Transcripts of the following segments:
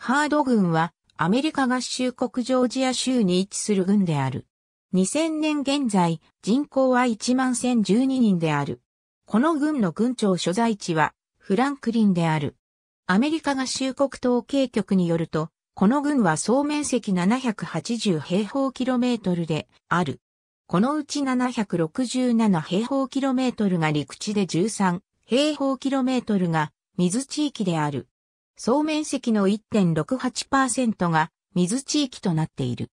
ハード軍はアメリカ合衆国ジョージア州に位置する軍である。2000年現在、人口は1万1012人である。この軍の軍庁所在地はフランクリンである。アメリカ合衆国統計局によると、この軍は総面積780平方キロメートルである。このうち767平方キロメートルが陸地で13平方キロメートルが水地域である。総面積の1.68%が水地域となっている。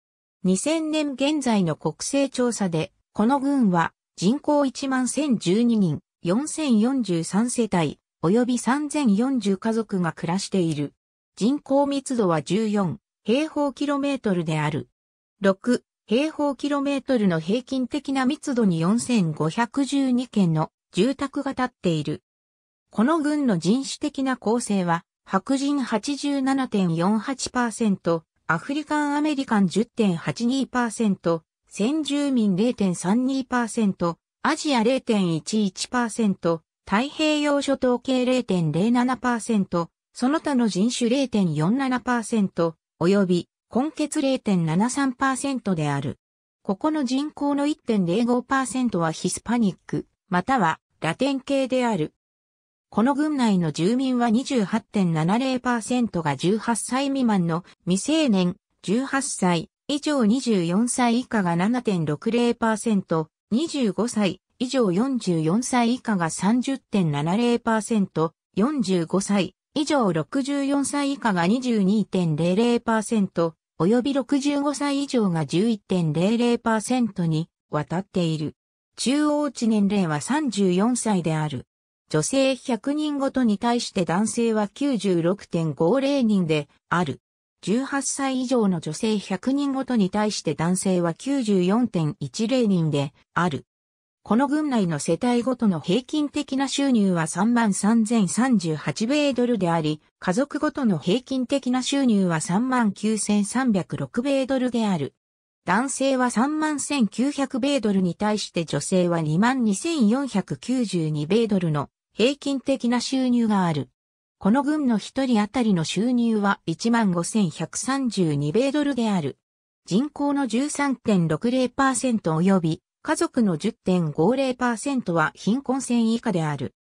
2000年現在の国勢調査で、この軍は人口1万1012人、4043世帯、及び3040家族が暮らしている。人口密度は14平方キロメートルである。6平方キロメートルの平均的な密度に4512件の住宅が建っている。この軍の人種的な構成は白人87.48%、アフリカンアメリカン10.82%、先住民0.32%、アジア0.11%、太平洋諸島系0.07%、その他の人種0.47%、及び、根血0.73%である。ここの人口の1.05%はヒスパニック、またはラテン系である。この郡内の住民は28.70%が18歳未満の未成年、18歳以上24歳以下が7.60%、25歳以上44歳以下が30.70%、45歳以上64歳以下が22.00%、及び65歳以上が11.00%に渡っている。中央値年齢は34歳である。女性100人ごとに対して男性は96.50人である。18歳以上の女性100人ごとに対して男性は94.10人である。この群内の世帯ごとの平均的な収入は33,038米ドルであり、家族ごとの平均的な収入は39,306米ドルである。男性は31,900米ドルに対して女性は22,492米ドルの平均的な収入がある。この軍の一人当たりの収入は15,132米ドルである。人口の13.60%及び家族の10.50%は貧困線以下である。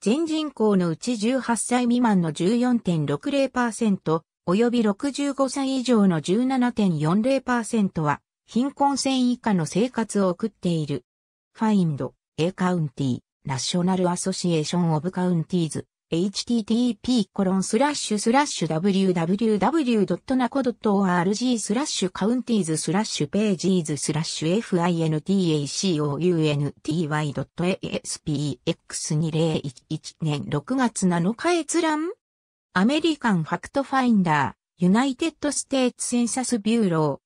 全人口のうち18歳未満の14.60%及び65歳以上の17.40%は貧困線以下の生活を送っている。Find A County ナショナルアソシエーションオブカウンティーズ http://www.naco.org コロンススララッッシシュュスラッシュカウンティーズスラッシュページーズスラッシュ fintacounty.aspx2011 年6月7日閲覧アメリカンファクトファインダーユナイテッドステーツセンサスビューロー